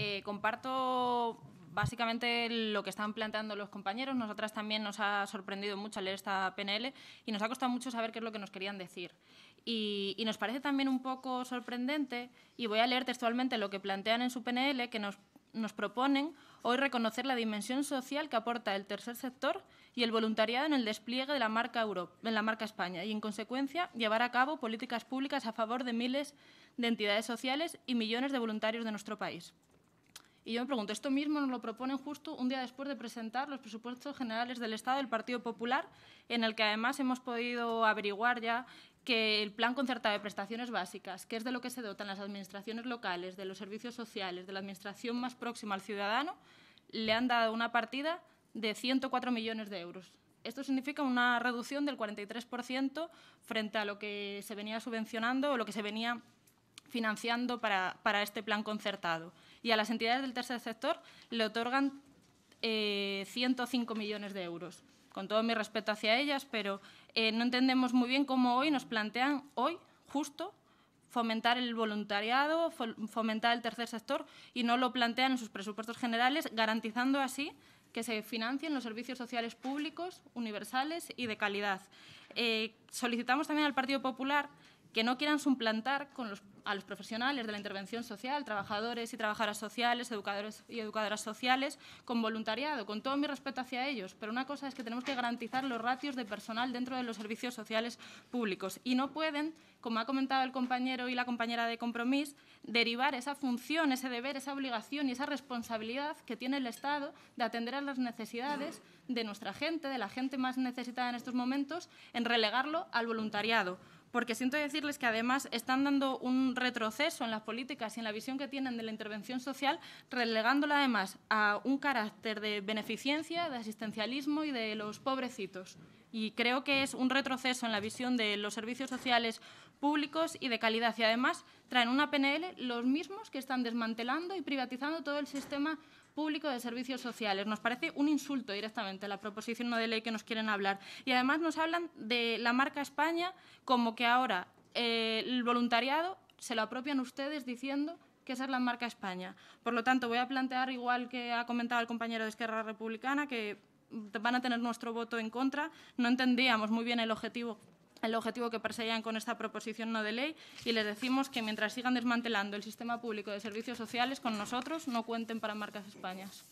Eh, comparto básicamente lo que están planteando los compañeros. Nosotras también nos ha sorprendido mucho leer esta PNL y nos ha costado mucho saber qué es lo que nos querían decir. Y, nos parece también un poco sorprendente, y voy a leer textualmente lo que plantean en su PNL, que nos, nos proponen hoy reconocer la dimensión social que aporta el tercer sector y el voluntariado en el despliegue de la marca, en la marca España y, en consecuencia, llevar a cabo políticas públicas a favor de miles de entidades sociales y millones de voluntarios de nuestro país. Y yo me pregunto, esto mismo nos lo proponen justo un día después de presentar los presupuestos generales del Estado del Partido Popular, en el que además hemos podido averiguar ya que el plan concertado de prestaciones básicas, que es de lo que se dotan las administraciones locales, de los servicios sociales, de la administración más próxima al ciudadano, le han dado una partida de 104 millones de euros. Esto significa una reducción del 43% frente a lo que se venía subvencionando o lo que se venía financiando para, para este plan concertado y a las entidades del tercer sector le otorgan 105 eh, millones de euros. Con todo mi respeto hacia ellas, pero eh, no entendemos muy bien cómo hoy nos plantean, hoy justo, fomentar el voluntariado, fomentar el tercer sector y no lo plantean en sus presupuestos generales, garantizando así que se financien los servicios sociales públicos, universales y de calidad. Eh, solicitamos también al Partido Popular que no quieran suplantar con los, a los profesionales de la intervención social, trabajadores y trabajadoras sociales, educadores y educadoras sociales, con voluntariado, con todo mi respeto hacia ellos. Pero una cosa es que tenemos que garantizar los ratios de personal dentro de los servicios sociales públicos. Y no pueden, como ha comentado el compañero y la compañera de Compromís, derivar esa función, ese deber, esa obligación y esa responsabilidad que tiene el Estado de atender a las necesidades de nuestra gente, de la gente más necesitada en estos momentos, en relegarlo al voluntariado porque siento decirles que además están dando un retroceso en las políticas y en la visión que tienen de la intervención social, relegándola además a un carácter de beneficencia, de asistencialismo y de los pobrecitos. Y creo que es un retroceso en la visión de los servicios sociales públicos y de calidad. Y además traen una PNL los mismos que están desmantelando y privatizando todo el sistema público de servicios sociales. Nos parece un insulto directamente la proposición no de ley que nos quieren hablar. Y además nos hablan de la marca España como que ahora eh, el voluntariado se lo apropian ustedes diciendo que esa es la marca España. Por lo tanto, voy a plantear, igual que ha comentado el compañero de Esquerra Republicana, que van a tener nuestro voto en contra. No entendíamos muy bien el objetivo el objetivo que perseguían con esta proposición no de ley y les decimos que mientras sigan desmantelando el sistema público de servicios sociales, con nosotros no cuenten para Marcas Españas.